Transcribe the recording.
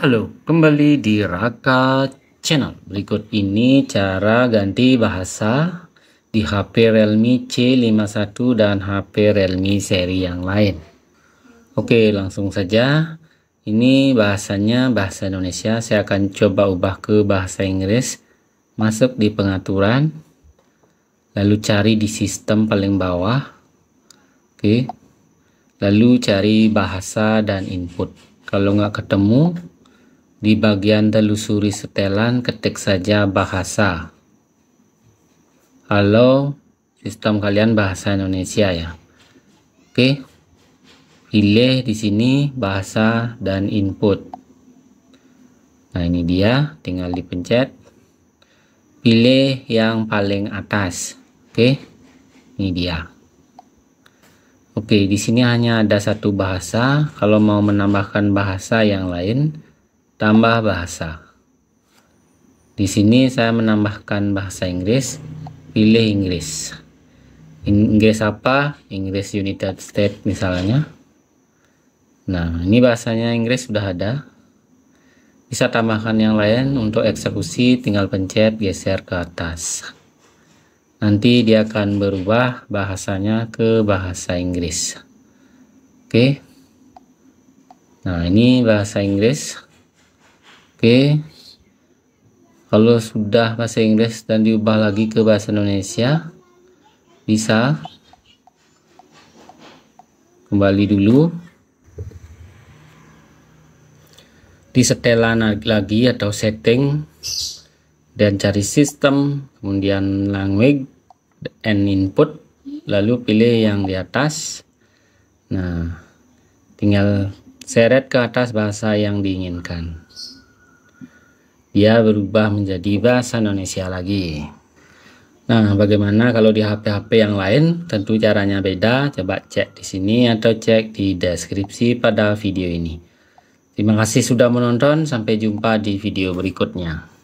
Halo, kembali di Raka Channel. Berikut ini cara ganti bahasa di HP Realme C51 dan HP Realme seri yang lain. Oke, langsung saja. Ini bahasanya bahasa Indonesia. Saya akan coba ubah ke bahasa Inggris. Masuk di pengaturan. Lalu cari di sistem paling bawah. Oke. Lalu cari bahasa dan input. Kalau nggak ketemu, di bagian telusuri setelan ketik saja bahasa. Halo, sistem kalian bahasa Indonesia ya. Oke. Pilih di sini bahasa dan input. Nah, ini dia, tinggal dipencet. Pilih yang paling atas. Oke. Ini dia. Oke, di sini hanya ada satu bahasa. Kalau mau menambahkan bahasa yang lain, tambah bahasa. Di sini saya menambahkan bahasa Inggris, pilih Inggris. Inggris apa? Inggris United States misalnya. Nah, ini bahasanya Inggris sudah ada. Bisa tambahkan yang lain untuk eksekusi tinggal pencet geser ke atas nanti dia akan berubah bahasanya ke bahasa Inggris. Oke. Nah, ini bahasa Inggris. Oke. Kalau sudah bahasa Inggris dan diubah lagi ke bahasa Indonesia, bisa kembali dulu di setelan lagi atau setting dan cari sistem kemudian language and input lalu pilih yang di atas nah tinggal seret ke atas bahasa yang diinginkan dia berubah menjadi bahasa Indonesia lagi nah bagaimana kalau di HP-HP yang lain tentu caranya beda coba cek di sini atau cek di deskripsi pada video ini terima kasih sudah menonton sampai jumpa di video berikutnya